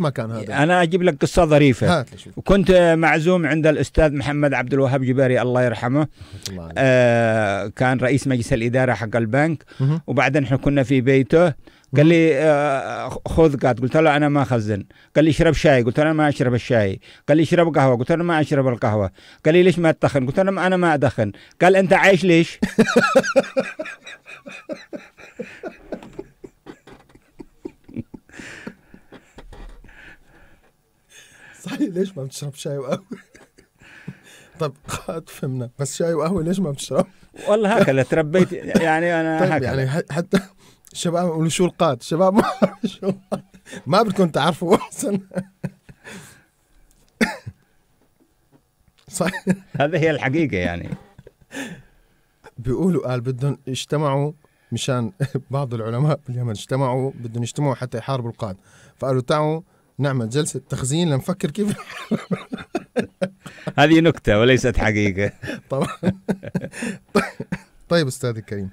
ما كان هذا انا اجيب لك قصه ظريفه وكنت معزوم عند الاستاذ محمد عبد الوهاب جباري الله يرحمه الله آه كان رئيس مجلس الاداره حق البنك وبعدين احنا كنا في بيته قال لي آه خذ قات قلت له انا ما اخزن قال لي اشرب شاي قلت له انا ما اشرب الشاي قال لي اشرب قهوه قلت له ما اشرب القهوه قال لي ليش ما تدخن قلت له انا ما ادخن قال انت عايش ليش صحيح ليش ما بتشرب شاي وقهوه طيب قد فهمنا بس شاي وقهوه ليش ما بتشرب والله هكذا تربيت يعني انا طيب يعني حتى الشباب يقولوا شو القاد الشباب ما شو ما بدكم تعرفوا احسن صح هذه هي الحقيقه يعني بيقولوا قال بدهم يجتمعوا مشان بعض العلماء باليمن اجتمعوا بدهم يجتمعوا حتى يحاربوا القاد فقالوا تعوا نعمل جلسة تخزين لنفكر كيف هذه نكتة وليست حقيقة طبعا طيب أستاذ الكريم